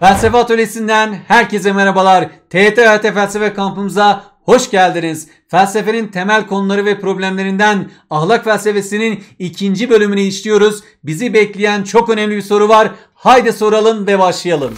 Felsefe Atölyesi'nden herkese merhabalar. TET HT Felsefe kampımıza hoş geldiniz. Felsefenin temel konuları ve problemlerinden ahlak felsefesinin ikinci bölümünü işliyoruz. Bizi bekleyen çok önemli bir soru var. Haydi soralım ve başlayalım.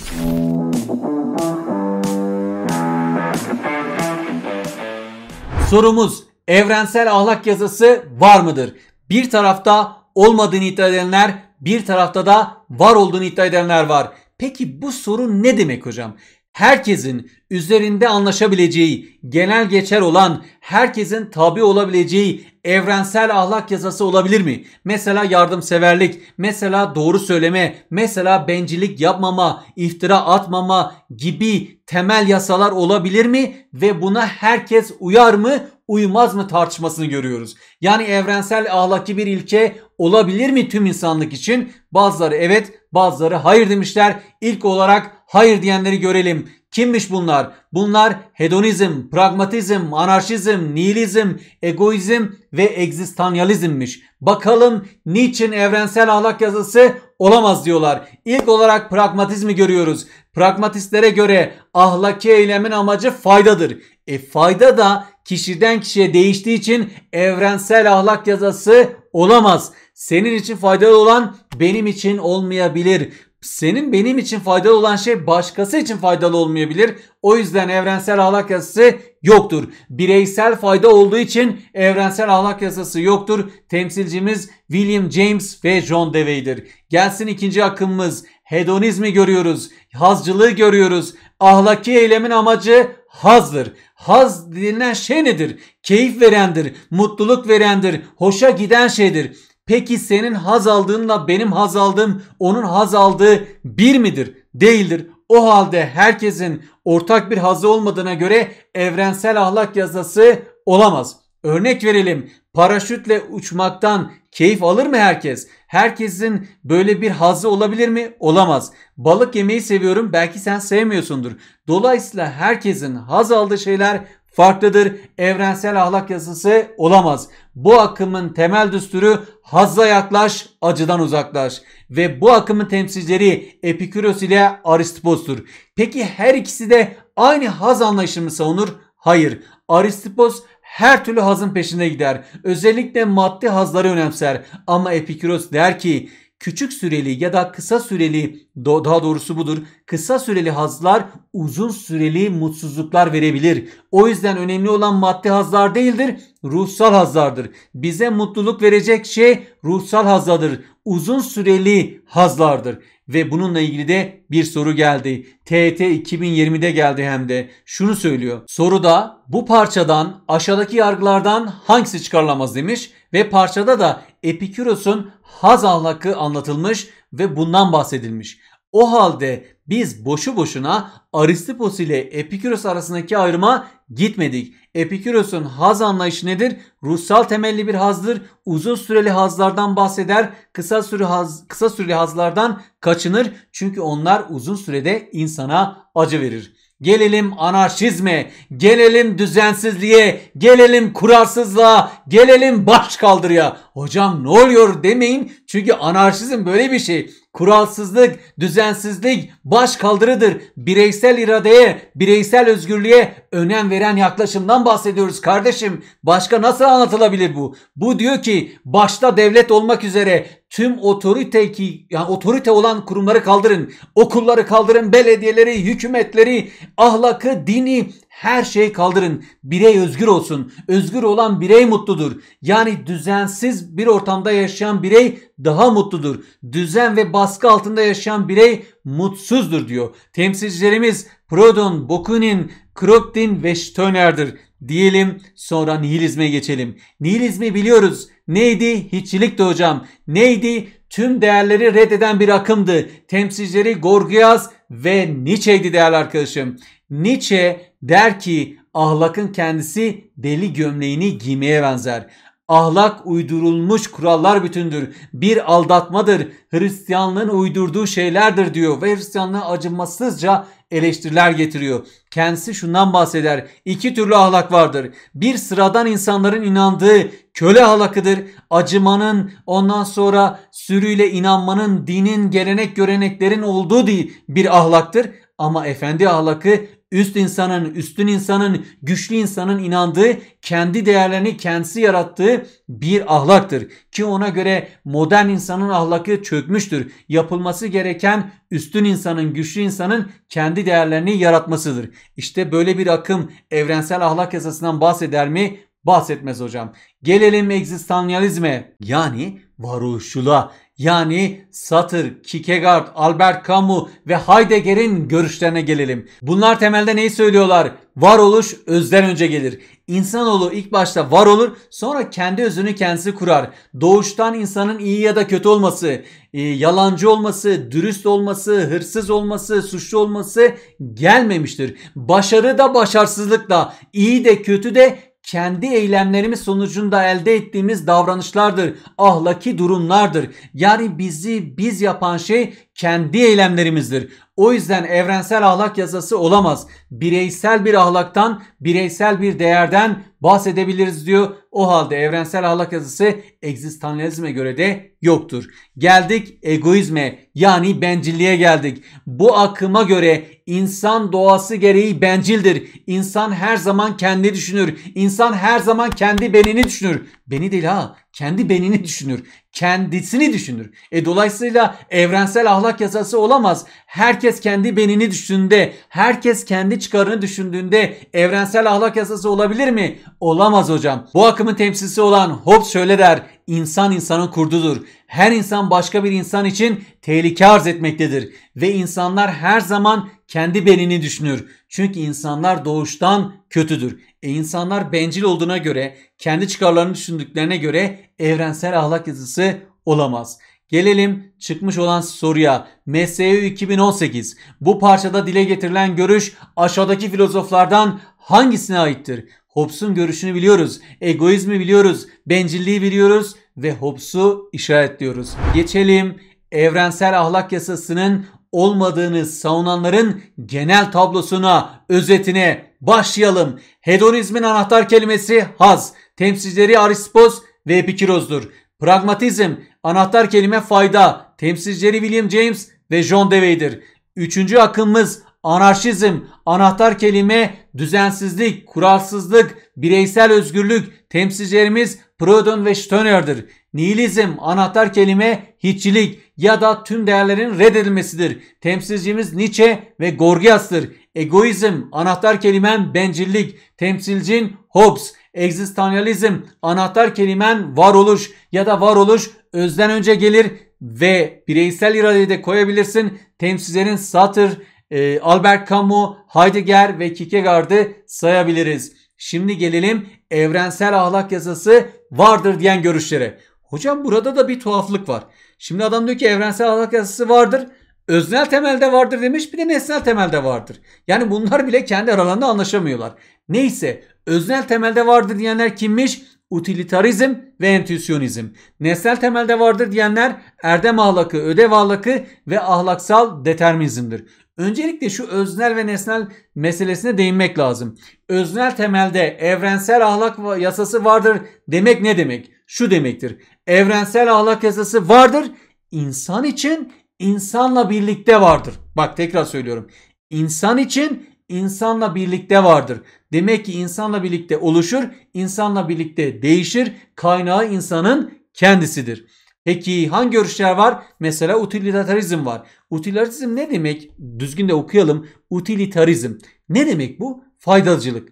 Sorumuz evrensel ahlak yazısı var mıdır? Bir tarafta olmadığını iddia edenler, bir tarafta da var olduğunu iddia edenler var. Peki bu sorun ne demek hocam? herkesin üzerinde anlaşabileceği, genel geçer olan, herkesin tabi olabileceği evrensel ahlak yasası olabilir mi? Mesela yardımseverlik, mesela doğru söyleme, mesela bencillik yapmama, iftira atmama gibi temel yasalar olabilir mi ve buna herkes uyar mı? uymaz mı tartışmasını görüyoruz. Yani evrensel ahlaki bir ilke olabilir mi tüm insanlık için? Bazıları evet bazıları hayır demişler. İlk olarak hayır diyenleri görelim. Kimmiş bunlar? Bunlar hedonizm, pragmatizm, anarşizm, nihilizm, egoizm ve egzistanyalizmmiş. Bakalım niçin evrensel ahlak yazısı olamaz diyorlar. İlk olarak pragmatizmi görüyoruz. Pragmatistlere göre ahlaki eylemin amacı faydadır. E fayda da kişiden kişiye değiştiği için evrensel ahlak yasası olamaz. Senin için faydalı olan benim için olmayabilir. Senin benim için faydalı olan şey başkası için faydalı olmayabilir. O yüzden evrensel ahlak yasası yoktur. Bireysel fayda olduğu için evrensel ahlak yasası yoktur. Temsilcimiz William James ve John Dewey'dir. Gelsin ikinci akımımız. Hedonizmi görüyoruz. Hazcılığı görüyoruz. Ahlaki eylemin amacı hazdır. Haz denilen şey nedir? Keyif verendir, mutluluk verendir, hoşa giden şeydir. Peki senin haz aldığınla benim haz aldığım onun haz aldığı bir midir? Değildir. O halde herkesin ortak bir hazı olmadığına göre evrensel ahlak yazısı olamaz. Örnek verelim paraşütle uçmaktan keyif alır mı herkes? Herkesin böyle bir hazzı olabilir mi? Olamaz. Balık yemeyi seviyorum belki sen sevmiyorsundur. Dolayısıyla herkesin haz aldığı şeyler farklıdır. Evrensel ahlak yasası olamaz. Bu akımın temel düsturu hazza yaklaş, acıdan uzaklaş. Ve bu akımın temsilcileri Epikuros ile Aristipos'tur. Peki her ikisi de aynı haz anlayışını savunur? Hayır. Aristipos her türlü hazın peşinde gider. Özellikle maddi hazları önemser. Ama Epikuros der ki küçük süreli ya da kısa süreli daha doğrusu budur. Kısa süreli hazlar uzun süreli mutsuzluklar verebilir. O yüzden önemli olan maddi hazlar değildir, ruhsal hazlardır. Bize mutluluk verecek şey ruhsal hazlardır. Uzun süreli hazlardır. Ve bununla ilgili de bir soru geldi. TET 2020'de geldi hem de. Şunu söylüyor. Soruda bu parçadan aşağıdaki yargılardan hangisi çıkarılamaz demiş ve parçada da Epikuros'un haz ahlakı anlatılmış ve bundan bahsedilmiş. O halde biz boşu boşuna Aristipos ile Epikuros arasındaki ayrıma gitmedik. Epikuros'un haz anlayışı nedir? Ruhsal temelli bir hazdır. Uzun süreli hazlardan bahseder. Kısa süre haz, kısa süreli hazlardan kaçınır. Çünkü onlar uzun sürede insana acı verir. Gelelim anarşizme, gelelim düzensizliğe, gelelim kurarsızlığa, gelelim baş kaldırıya. Hocam ne oluyor demeyin çünkü anarşizm böyle bir şey. Kuralsızlık, düzensizlik baş kaldırıdır. Bireysel iradeye, bireysel özgürlüğe önem veren yaklaşımdan bahsediyoruz kardeşim. Başka nasıl anlatılabilir bu? Bu diyor ki başta devlet olmak üzere tüm otorite ki yani otorite olan kurumları kaldırın. Okulları kaldırın, belediyeleri, hükümetleri, ahlakı, dini her şeyi kaldırın. Birey özgür olsun. Özgür olan birey mutludur. Yani düzensiz bir ortamda yaşayan birey daha mutludur. Düzen ve baskı altında yaşayan birey mutsuzdur diyor. Temsilcilerimiz Prodon, Bakunin, Kropdin ve Stöner'dir diyelim sonra nihilizme geçelim. Nihilizmi biliyoruz. Neydi? Hiççilikti hocam. Neydi? Tüm değerleri reddeden bir akımdı. Temsilcileri Gorgias ve Nietzsche'ydi değerli arkadaşım. Nietzsche der ki ahlakın kendisi deli gömleğini giymeye benzer. Ahlak uydurulmuş kurallar bütündür. Bir aldatmadır. Hristiyanlığın uydurduğu şeylerdir diyor ve Hristiyanlığı acımasızca eleştiriler getiriyor. Kendisi şundan bahseder. İki türlü ahlak vardır. Bir sıradan insanların inandığı köle ahlakıdır. Acımanın ondan sonra sürüyle inanmanın dinin gelenek göreneklerin olduğu bir ahlaktır. Ama efendi ahlakı Üst insanın, üstün insanın, güçlü insanın inandığı, kendi değerlerini kendisi yarattığı bir ahlaktır. Ki ona göre modern insanın ahlakı çökmüştür. Yapılması gereken üstün insanın, güçlü insanın kendi değerlerini yaratmasıdır. İşte böyle bir akım evrensel ahlak yasasından bahseder mi? bahsetmez hocam. Gelelim egzistansiyalizme yani varoluşçuluğa yani Sartre, Kierkegaard, Albert Camus ve Heidegger'in görüşlerine gelelim. Bunlar temelde neyi söylüyorlar? Varoluş özden önce gelir. İnsanoğlu ilk başta var olur sonra kendi özünü kendisi kurar. Doğuştan insanın iyi ya da kötü olması, e, yalancı olması, dürüst olması, hırsız olması, suçlu olması gelmemiştir. Başarı da başarsızlık da, iyi de kötü de kendi eylemlerimiz sonucunda elde ettiğimiz davranışlardır, ahlaki durumlardır. Yani bizi biz yapan şey kendi eylemlerimizdir. O yüzden evrensel ahlak yasası olamaz. Bireysel bir ahlaktan, bireysel bir değerden bahsedebiliriz diyor. O halde evrensel ahlak yasası egzistanalizme göre de yoktur. Geldik egoizme yani bencilliğe geldik. Bu akıma göre insan doğası gereği bencildir. İnsan her zaman kendi düşünür. İnsan her zaman kendi benini düşünür. Beni değil ha kendi benini düşünür, kendisini düşünür. E dolayısıyla evrensel ahlak yasası olamaz. Herkes kendi benini düşündüğünde, herkes kendi çıkarını düşündüğünde evrensel ahlak yasası olabilir mi? Olamaz hocam. Bu akımın temsilcisi olan Hobbes şöyle der insan insanın kurdudur. Her insan başka bir insan için tehlike arz etmektedir. Ve insanlar her zaman kendi benini düşünür. Çünkü insanlar doğuştan kötüdür. E insanlar bencil olduğuna göre, kendi çıkarlarını düşündüklerine göre evrensel ahlak yazısı olamaz. Gelelim çıkmış olan soruya. MSU 2018. Bu parçada dile getirilen görüş aşağıdaki filozoflardan hangisine aittir? Hobbes'un görüşünü biliyoruz. Egoizmi biliyoruz. Bencilliği biliyoruz ve Hobbes'u işaretliyoruz. Geçelim evrensel ahlak yasasının olmadığını savunanların genel tablosuna, özetine başlayalım. Hedonizmin anahtar kelimesi haz, temsilcileri Aristoteles ve Epikiros'dur. Pragmatizm, anahtar kelime fayda, temsilcileri William James ve John Dewey'dir. Üçüncü akımımız Anarşizm, anahtar kelime, düzensizlik, kuralsızlık, bireysel özgürlük, temsilcilerimiz Proudhon ve Stoner'dir. Nihilizm, anahtar kelime, hiççilik ya da tüm değerlerin reddedilmesidir. Temsilcimiz Nietzsche ve Gorgias'tır. Egoizm, anahtar kelimen bencillik, temsilcin Hobbes. Egzistanyalizm, anahtar kelimen varoluş ya da varoluş özden önce gelir ve bireysel iradeyi de koyabilirsin. Temsilcilerin satır. Ee, Albert Camus, Heidegger ve Kierkegaard'ı sayabiliriz. Şimdi gelelim evrensel ahlak yasası vardır diyen görüşlere. Hocam burada da bir tuhaflık var. Şimdi adam diyor ki evrensel ahlak yasası vardır. Öznel temelde vardır demiş bir de nesnel temelde vardır. Yani bunlar bile kendi aralarında anlaşamıyorlar. Neyse öznel temelde vardır diyenler kimmiş? Utilitarizm ve entüsyonizm. Nesnel temelde vardır diyenler erdem ahlakı, ödev ahlakı ve ahlaksal determinizmdir. Öncelikle şu öznel ve nesnel meselesine değinmek lazım. Öznel temelde evrensel ahlak yasası vardır demek ne demek? Şu demektir. Evrensel ahlak yasası vardır. İnsan için insanla birlikte vardır. Bak tekrar söylüyorum. İnsan için insanla birlikte vardır. Demek ki insanla birlikte oluşur, insanla birlikte değişir. Kaynağı insanın kendisidir. Peki hangi görüşler var? Mesela utilitarizm var. Utilitarizm ne demek? Düzgün de okuyalım. Utilitarizm. Ne demek bu? Faydacılık.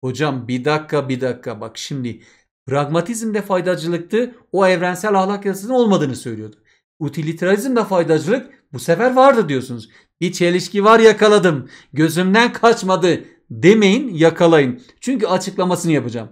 Hocam bir dakika bir dakika bak şimdi pragmatizm de faydacılıktı. O evrensel ahlak yasasının olmadığını söylüyordu. Utilitarizm de faydacılık bu sefer vardı diyorsunuz. Bir çelişki var yakaladım. Gözümden kaçmadı demeyin yakalayın. Çünkü açıklamasını yapacağım.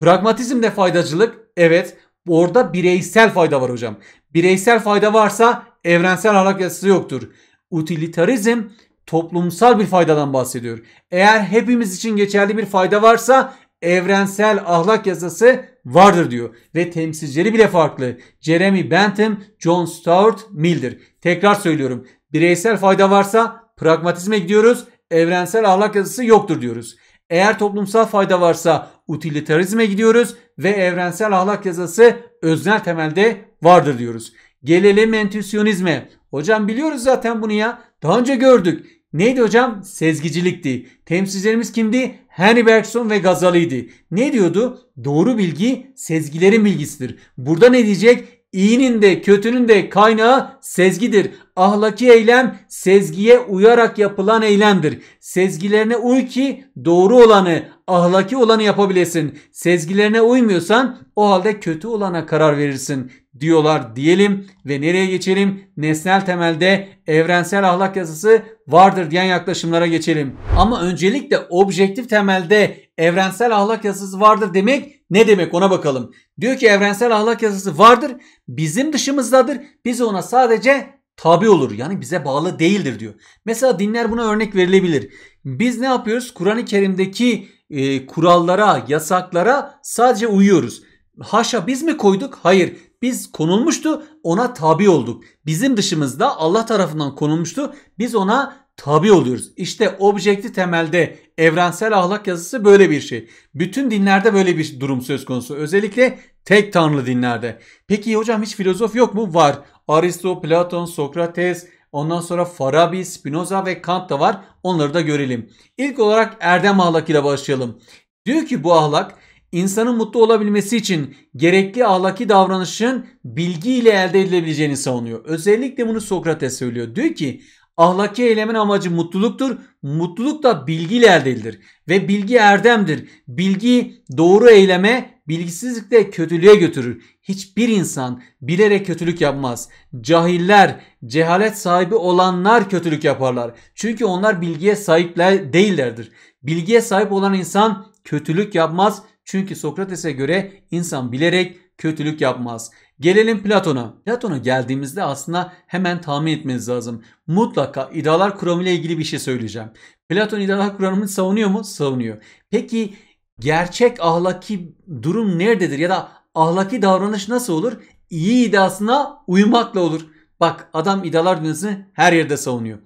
Pragmatizm de faydacılık evet Orada bireysel fayda var hocam. Bireysel fayda varsa evrensel ahlak yasası yoktur. Utilitarizm toplumsal bir faydadan bahsediyor. Eğer hepimiz için geçerli bir fayda varsa evrensel ahlak yasası vardır diyor. Ve temsilcileri bile farklı. Jeremy Bentham, John Stuart Mill'dir. Tekrar söylüyorum. Bireysel fayda varsa pragmatizme gidiyoruz. Evrensel ahlak yasası yoktur diyoruz. Eğer toplumsal fayda varsa utilitarizme gidiyoruz ve evrensel ahlak yasası öznel temelde vardır diyoruz. Gelelim entüsyonizme. Hocam biliyoruz zaten bunu ya. Daha önce gördük. Neydi hocam? Sezgicilikti. Temsilcilerimiz kimdi? Henry Bergson ve Gazali'ydi. Ne diyordu? Doğru bilgi sezgilerin bilgisidir. Burada ne diyecek? İyinin de kötünün de kaynağı sezgidir. Ahlaki eylem sezgiye uyarak yapılan eylemdir. Sezgilerine uy ki doğru olanı, ahlaki olanı yapabilesin. Sezgilerine uymuyorsan o halde kötü olana karar verirsin diyorlar diyelim ve nereye geçelim? Nesnel temelde evrensel ahlak yasası vardır diyen yaklaşımlara geçelim. Ama öncelikle objektif temelde evrensel ahlak yasası vardır demek ne demek ona bakalım. Diyor ki evrensel ahlak yasası vardır. Bizim dışımızdadır. Biz ona sadece tabi olur. Yani bize bağlı değildir diyor. Mesela dinler buna örnek verilebilir. Biz ne yapıyoruz? Kur'an-ı Kerim'deki e, kurallara, yasaklara sadece uyuyoruz. Haşa biz mi koyduk? Hayır. Biz konulmuştu ona tabi olduk. Bizim dışımızda Allah tarafından konulmuştu. Biz ona tabi oluyoruz. İşte objekti temelde evrensel ahlak yazısı böyle bir şey. Bütün dinlerde böyle bir durum söz konusu. Özellikle tek tanrılı dinlerde. Peki hocam hiç filozof yok mu? Var. Aristo, Platon, Sokrates, ondan sonra Farabi, Spinoza ve Kant da var. Onları da görelim. İlk olarak erdem ahlak ile başlayalım. Diyor ki bu ahlak insanın mutlu olabilmesi için gerekli ahlaki davranışın bilgi ile elde edilebileceğini savunuyor. Özellikle bunu Sokrates söylüyor. Diyor ki Ahlaki eylemin amacı mutluluktur. Mutluluk da bilgiyle elde edilir. Ve bilgi erdemdir. Bilgi doğru eyleme, bilgisizlik de kötülüğe götürür. Hiçbir insan bilerek kötülük yapmaz. Cahiller, cehalet sahibi olanlar kötülük yaparlar. Çünkü onlar bilgiye sahipler değillerdir. Bilgiye sahip olan insan kötülük yapmaz. Çünkü Sokrates'e göre insan bilerek kötülük yapmaz. Gelelim Platon'a. Platon'a geldiğimizde aslında hemen tahmin etmeniz lazım. Mutlaka idealar kuramı ile ilgili bir şey söyleyeceğim. Platon idealar kuramını savunuyor mu? Savunuyor. Peki gerçek ahlaki durum nerededir ya da ahlaki davranış nasıl olur? İyi iddiasına uymakla olur. Bak adam idealar dünyasını her yerde savunuyor.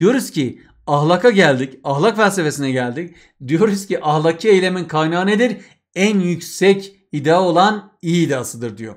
Diyoruz ki ahlaka geldik, ahlak felsefesine geldik. Diyoruz ki ahlaki eylemin kaynağı nedir? En yüksek İdea olan iyi ideasıdır diyor.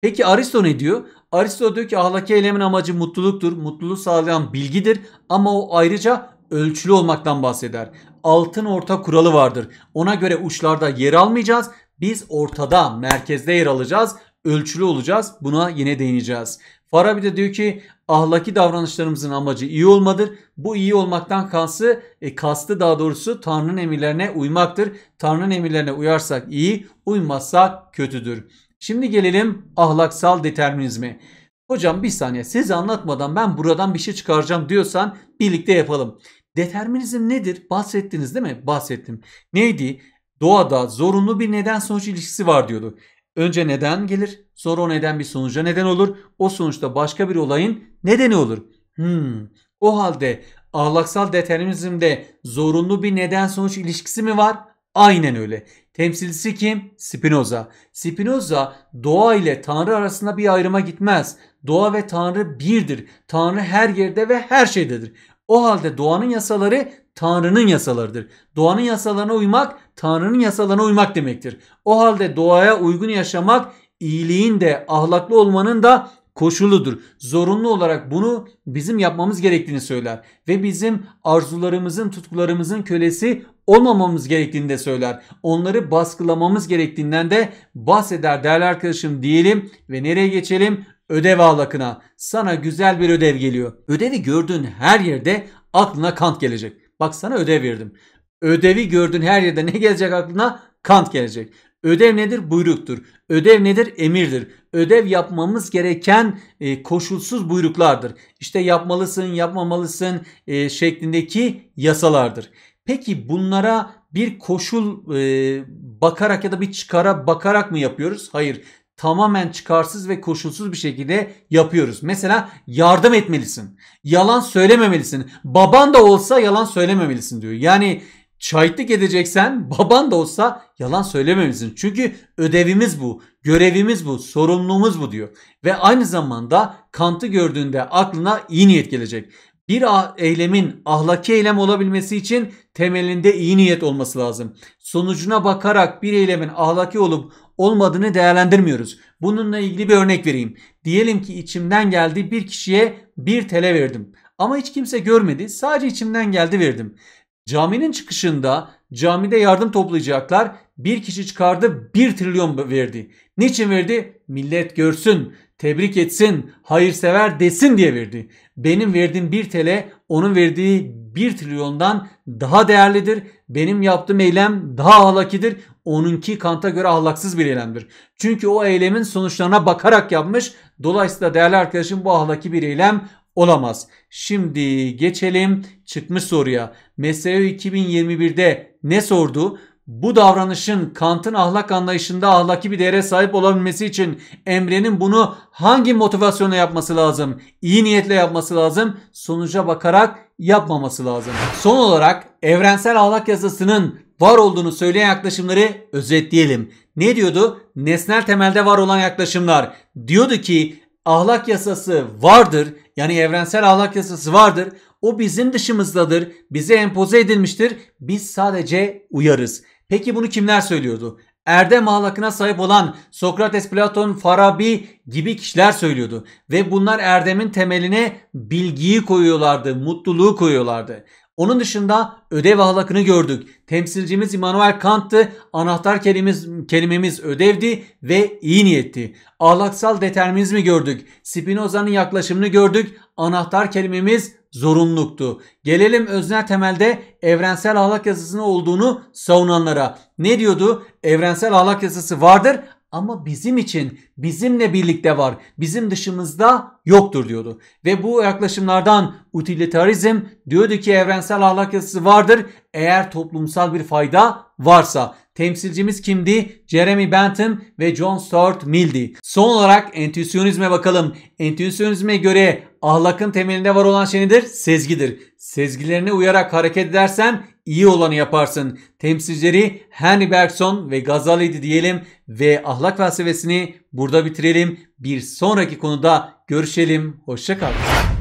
Peki Aristo ne diyor? Aristo diyor ki ahlaki eylemin amacı mutluluktur. Mutluluğu sağlayan bilgidir ama o ayrıca ölçülü olmaktan bahseder. Altın orta kuralı vardır. Ona göre uçlarda yer almayacağız. Biz ortada, merkezde yer alacağız ölçülü olacağız. Buna yine değineceğiz. Farabi de diyor ki ahlaki davranışlarımızın amacı iyi olmadır. Bu iyi olmaktan kalsı, e, kastı daha doğrusu Tanrı'nın emirlerine uymaktır. Tanrı'nın emirlerine uyarsak iyi, uymazsak kötüdür. Şimdi gelelim ahlaksal determinizme. Hocam bir saniye siz anlatmadan ben buradan bir şey çıkaracağım diyorsan birlikte yapalım. Determinizm nedir? Bahsettiniz değil mi? Bahsettim. Neydi? Doğada zorunlu bir neden sonuç ilişkisi var diyordu. Önce neden gelir, sonra o neden bir sonuca neden olur, o sonuçta başka bir olayın nedeni olur. Hmm. O halde ahlaksal determinizmde zorunlu bir neden sonuç ilişkisi mi var? Aynen öyle. Temsilcisi kim? Spinoza. Spinoza doğa ile tanrı arasında bir ayrıma gitmez. Doğa ve tanrı birdir. Tanrı her yerde ve her şeydedir. O halde doğanın yasaları Tanrı'nın yasalarıdır. Doğanın yasalarına uymak Tanrı'nın yasalarına uymak demektir. O halde doğaya uygun yaşamak iyiliğin de ahlaklı olmanın da koşuludur. Zorunlu olarak bunu bizim yapmamız gerektiğini söyler ve bizim arzularımızın, tutkularımızın kölesi olmamamız gerektiğini de söyler. Onları baskılamamız gerektiğinden de bahseder değerli arkadaşım diyelim ve nereye geçelim? Ödev ahlakına. Sana güzel bir ödev geliyor. Ödevi gördüğün her yerde aklına Kant gelecek. Bak sana ödev verdim. Ödevi gördün her yerde ne gelecek aklına? Kant gelecek. Ödev nedir? Buyruktur. Ödev nedir? Emirdir. Ödev yapmamız gereken e, koşulsuz buyruklardır. İşte yapmalısın, yapmamalısın e, şeklindeki yasalardır. Peki bunlara bir koşul e, bakarak ya da bir çıkara bakarak mı yapıyoruz? Hayır tamamen çıkarsız ve koşulsuz bir şekilde yapıyoruz. Mesela yardım etmelisin. Yalan söylememelisin. Baban da olsa yalan söylememelisin diyor. Yani şahitlik edeceksen baban da olsa yalan söylememelisin. Çünkü ödevimiz bu, görevimiz bu, sorumluluğumuz bu diyor. Ve aynı zamanda Kant'ı gördüğünde aklına iyi niyet gelecek. Bir eylemin ahlaki eylem olabilmesi için temelinde iyi niyet olması lazım. Sonucuna bakarak bir eylemin ahlaki olup olmadığını değerlendirmiyoruz. Bununla ilgili bir örnek vereyim. Diyelim ki içimden geldi bir kişiye 1 TL verdim. Ama hiç kimse görmedi. Sadece içimden geldi verdim. Caminin çıkışında camide yardım toplayacaklar. Bir kişi çıkardı 1 trilyon verdi. Niçin verdi? Millet görsün, tebrik etsin, hayırsever desin diye verdi. Benim verdiğim 1 TL onun verdiği 1 trilyondan daha değerlidir. Benim yaptığım eylem daha halakidir. Onunki Kant'a göre ahlaksız bir eylemdir. Çünkü o eylemin sonuçlarına bakarak yapmış. Dolayısıyla değerli arkadaşım bu ahlaki bir eylem olamaz. Şimdi geçelim çıkmış soruya. MSU 2021'de ne sordu? Bu davranışın Kant'ın ahlak anlayışında ahlaki bir değere sahip olabilmesi için Emre'nin bunu hangi motivasyonla yapması lazım? İyi niyetle yapması lazım. Sonuca bakarak yapmaması lazım. Son olarak evrensel ahlak yasasının var olduğunu söyleyen yaklaşımları özetleyelim. Ne diyordu? Nesnel temelde var olan yaklaşımlar. Diyordu ki ahlak yasası vardır. Yani evrensel ahlak yasası vardır. O bizim dışımızdadır. Bize empoze edilmiştir. Biz sadece uyarız. Peki bunu kimler söylüyordu? Erdem ahlakına sahip olan Sokrates, Platon, Farabi gibi kişiler söylüyordu. Ve bunlar erdemin temeline bilgiyi koyuyorlardı, mutluluğu koyuyorlardı. Onun dışında ödev ahlakını gördük. Temsilcimiz Immanuel Kant'tı. Anahtar kelimemiz, kelimemiz ödevdi ve iyi niyetti. Ahlaksal determinizmi gördük. Spinoza'nın yaklaşımını gördük. Anahtar kelimemiz Zorunluktu. Gelelim öznel temelde evrensel ahlak yasasını olduğunu savunanlara. Ne diyordu? Evrensel ahlak yasası vardır ama bizim için bizimle birlikte var. Bizim dışımızda yoktur diyordu. Ve bu yaklaşımlardan utilitarizm diyordu ki evrensel ahlak yasası vardır eğer toplumsal bir fayda varsa. Temsilcimiz kimdi? Jeremy Bentham ve John Stuart Mill'di. Son olarak entüsyonizme bakalım. Entüsyonizme göre Ahlakın temelinde var olan şey nedir? Sezgidir. Sezgilerine uyarak hareket edersen iyi olanı yaparsın. Temsilcileri Henry Bergson ve Gazali'ydi diyelim ve ahlak felsefesini burada bitirelim. Bir sonraki konuda görüşelim. Hoşçakalın.